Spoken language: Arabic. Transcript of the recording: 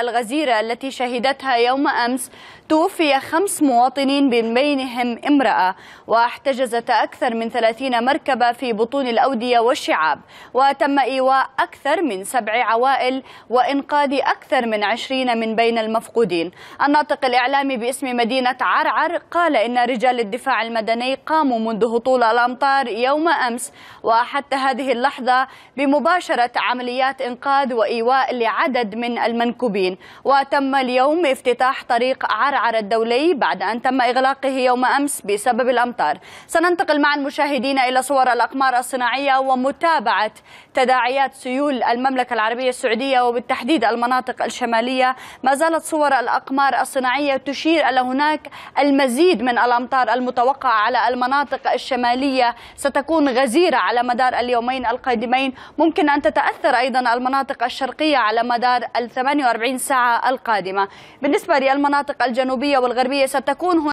الغزيرة التي شهدتها يوم أمس توفي خمس مواطنين من بينهم امرأة واحتجزت أكثر من 30 مركبة في بطون الأودية والشعاب وتم إيواء أكثر من سبع عوائل وإنقاذ أكثر من 20 من بين المفقودين الناطق الإعلامي باسم مدينة عرعر قال إن رجال الدفاع المدني قاموا منذ هطول الأمطار يوم أمس وحتى هذه اللحظة بمباشرة عمليات إنقاذ وإيواء لعدد من المنكوبين اللاجئين وتم اليوم افتتاح طريق عرعر الدولي بعد أن تم إغلاقه يوم أمس بسبب الأمطار سننتقل مع المشاهدين إلى صور الأقمار الصناعية ومتابعة تداعيات سيول المملكة العربية السعودية وبالتحديد المناطق الشمالية ما زالت صور الأقمار الصناعية تشير إلى هناك المزيد من الأمطار المتوقعة على المناطق الشمالية ستكون غزيرة على مدار اليومين القادمين ممكن أن تتأثر أيضا المناطق الشرقية على مدار ال 48 الساعة القادمة بالنسبة للمناطق الجنوبية والغربية ستكون هنا